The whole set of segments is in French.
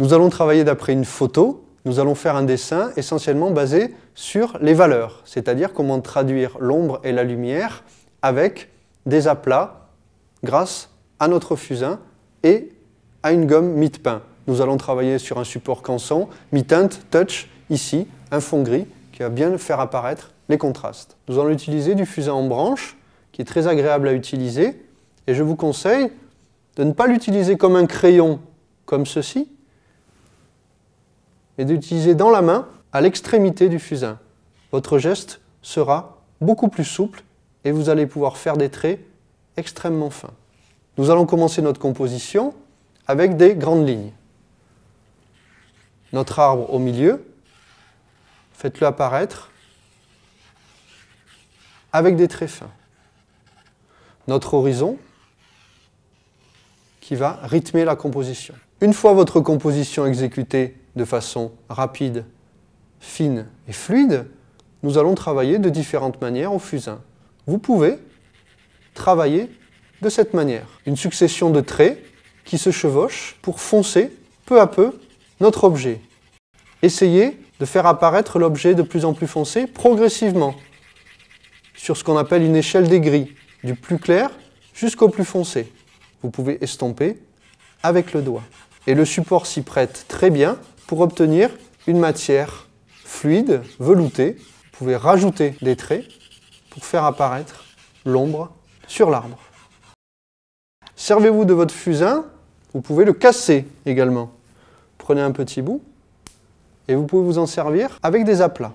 Nous allons travailler d'après une photo, nous allons faire un dessin essentiellement basé sur les valeurs, c'est-à-dire comment traduire l'ombre et la lumière avec des aplats grâce à notre fusain et à une gomme mi pain Nous allons travailler sur un support canson, mi-teinte, touch, ici, un fond gris qui va bien faire apparaître les contrastes. Nous allons utiliser du fusain en branche, qui est très agréable à utiliser, et je vous conseille de ne pas l'utiliser comme un crayon, comme ceci, et d'utiliser dans la main à l'extrémité du fusain. Votre geste sera beaucoup plus souple et vous allez pouvoir faire des traits extrêmement fins. Nous allons commencer notre composition avec des grandes lignes. Notre arbre au milieu, faites-le apparaître avec des traits fins. Notre horizon qui va rythmer la composition. Une fois votre composition exécutée de façon rapide, fine et fluide, nous allons travailler de différentes manières au fusain. Vous pouvez travailler de cette manière. Une succession de traits qui se chevauchent pour foncer peu à peu notre objet. Essayez de faire apparaître l'objet de plus en plus foncé progressivement sur ce qu'on appelle une échelle des gris, du plus clair jusqu'au plus foncé. Vous pouvez estomper avec le doigt. Et le support s'y prête très bien pour obtenir une matière fluide, veloutée. Vous pouvez rajouter des traits pour faire apparaître l'ombre sur l'arbre. Servez-vous de votre fusain, vous pouvez le casser également. Prenez un petit bout et vous pouvez vous en servir avec des aplats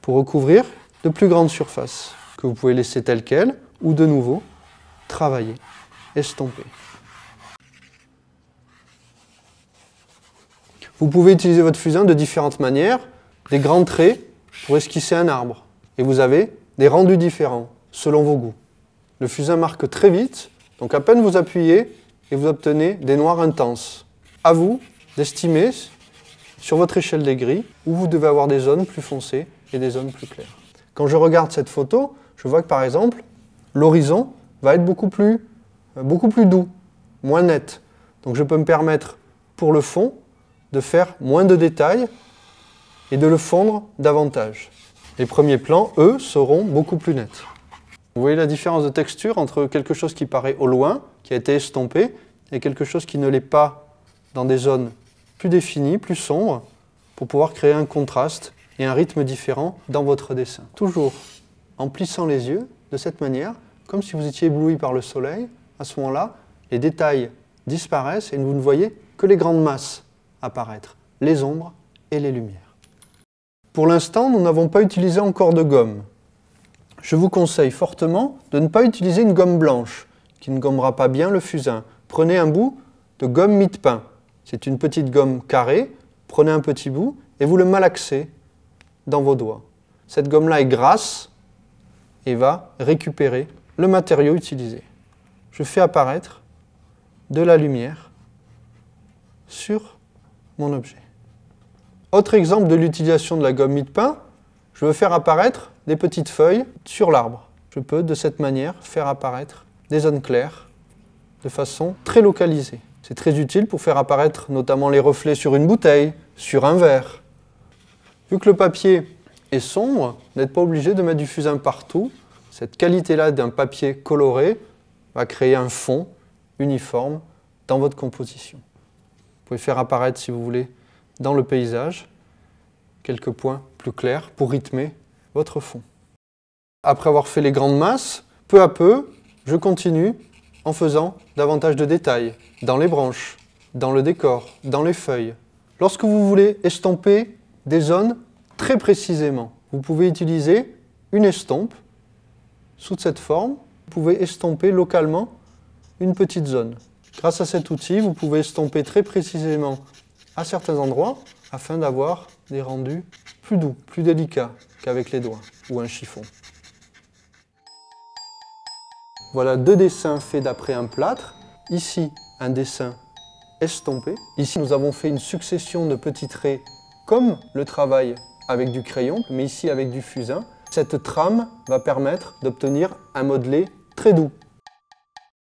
pour recouvrir de plus grandes surfaces que vous pouvez laisser telles quelles ou de nouveau travailler, estomper. Vous pouvez utiliser votre fusain de différentes manières, des grands traits pour esquisser un arbre. Et vous avez des rendus différents, selon vos goûts. Le fusain marque très vite, donc à peine vous appuyez et vous obtenez des noirs intenses. À vous d'estimer sur votre échelle des grilles où vous devez avoir des zones plus foncées et des zones plus claires. Quand je regarde cette photo, je vois que par exemple, l'horizon va être beaucoup plus, euh, beaucoup plus doux, moins net. Donc je peux me permettre pour le fond de faire moins de détails et de le fondre davantage. Les premiers plans, eux, seront beaucoup plus nets. Vous voyez la différence de texture entre quelque chose qui paraît au loin, qui a été estompé, et quelque chose qui ne l'est pas dans des zones plus définies, plus sombres, pour pouvoir créer un contraste et un rythme différent dans votre dessin. Toujours en plissant les yeux, de cette manière, comme si vous étiez ébloui par le soleil, à ce moment-là, les détails disparaissent et vous ne voyez que les grandes masses apparaître les ombres et les lumières. Pour l'instant, nous n'avons pas utilisé encore de gomme. Je vous conseille fortement de ne pas utiliser une gomme blanche, qui ne gommera pas bien le fusain. Prenez un bout de gomme mie de pain. C'est une petite gomme carrée. Prenez un petit bout et vous le malaxez dans vos doigts. Cette gomme-là est grasse et va récupérer le matériau utilisé. Je fais apparaître de la lumière sur objet. Autre exemple de l'utilisation de la gomme mie-de-pain, je veux faire apparaître des petites feuilles sur l'arbre. Je peux de cette manière faire apparaître des zones claires de façon très localisée. C'est très utile pour faire apparaître notamment les reflets sur une bouteille, sur un verre. Vu que le papier est sombre, n'êtes pas obligé de mettre du fusain partout. Cette qualité-là d'un papier coloré va créer un fond uniforme dans votre composition pouvez faire apparaître, si vous voulez, dans le paysage, quelques points plus clairs pour rythmer votre fond. Après avoir fait les grandes masses, peu à peu, je continue en faisant davantage de détails dans les branches, dans le décor, dans les feuilles. Lorsque vous voulez estomper des zones très précisément, vous pouvez utiliser une estompe sous cette forme. Vous pouvez estomper localement une petite zone. Grâce à cet outil, vous pouvez estomper très précisément à certains endroits afin d'avoir des rendus plus doux, plus délicats qu'avec les doigts ou un chiffon. Voilà deux dessins faits d'après un plâtre. Ici, un dessin estompé. Ici, nous avons fait une succession de petits traits comme le travail avec du crayon, mais ici avec du fusain. Cette trame va permettre d'obtenir un modelé très doux.